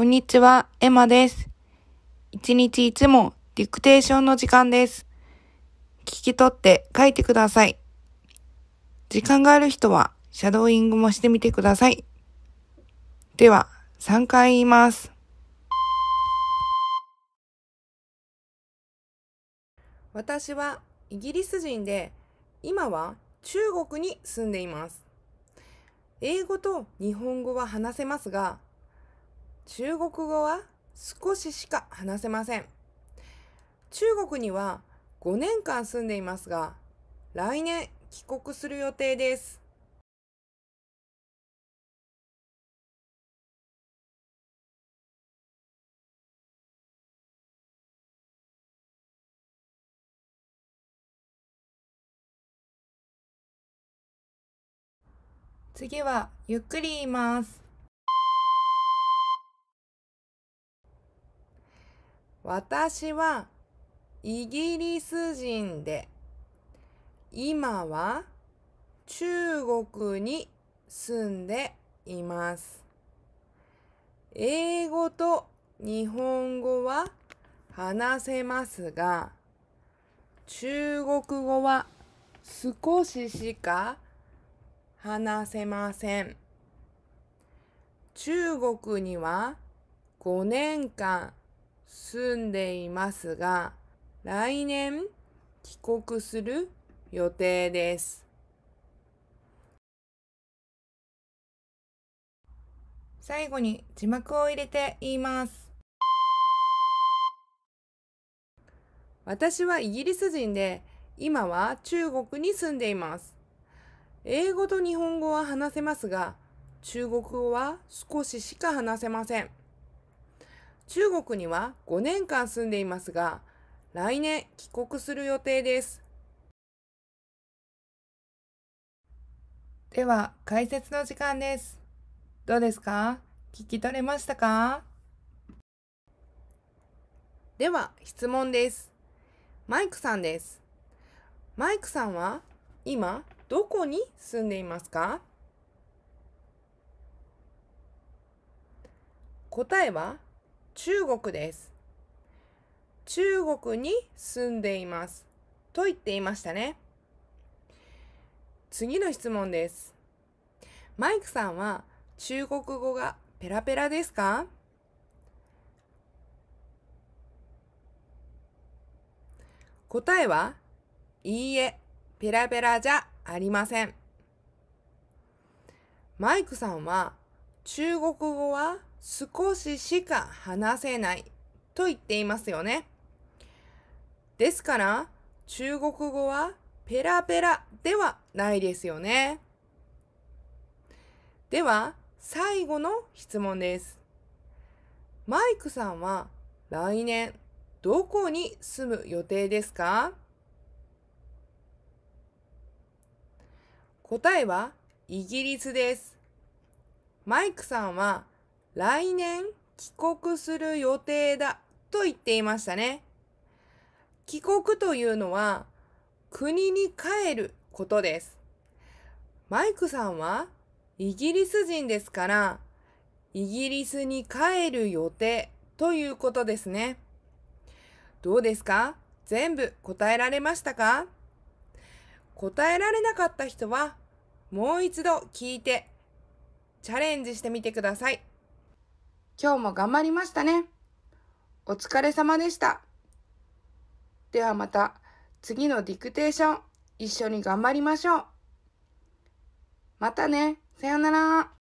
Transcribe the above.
こんにちは、エマです。一日いつもディクテーションの時間です。聞き取って書いてください。時間がある人はシャドーイングもしてみてください。では、3回言います。私はイギリス人で、今は中国に住んでいます。英語と日本語は話せますが、中国語は少ししか話せません。中国には5年間住んでいますが、来年帰国する予定です。次はゆっくり言います。私はイギリス人で、今は中国に住んでいます。英語と日本語は話せますが、中国語は少ししか話せません。中国には5年間住んでいますが、来年帰国する予定です。最後に字幕を入れて言います。私はイギリス人で、今は中国に住んでいます。英語と日本語は話せますが、中国語は少ししか話せません。中国には5年間住んでいますが、来年帰国する予定です。では、解説の時間です。どうですか聞き取れましたかでは、質問です。マイクさんです。マイクさんは今どこに住んでいますか答えは中国です。中国に住んでいます。と言っていましたね。次の質問です。マイクさんは中国語がペラペラですか答えは、いいえ、ペラペラじゃありません。マイクさんは中国語は少ししか話せないと言っていますよね。ですから、中国語はペラペラではないですよね。では、最後の質問です。マイクさんは来年どこに住む予定ですか答えはイギリスです。マイクさんは来年帰国する予定だと言っていましたね。帰国というのは国に帰ることです。マイクさんはイギリス人ですから、イギリスに帰る予定ということですね。どうですか全部答えられましたか答えられなかった人はもう一度聞いてチャレンジしてみてください。今日も頑張りましたね。お疲れ様でした。ではまた次のディクテーション一緒に頑張りましょう。またね。さよなら。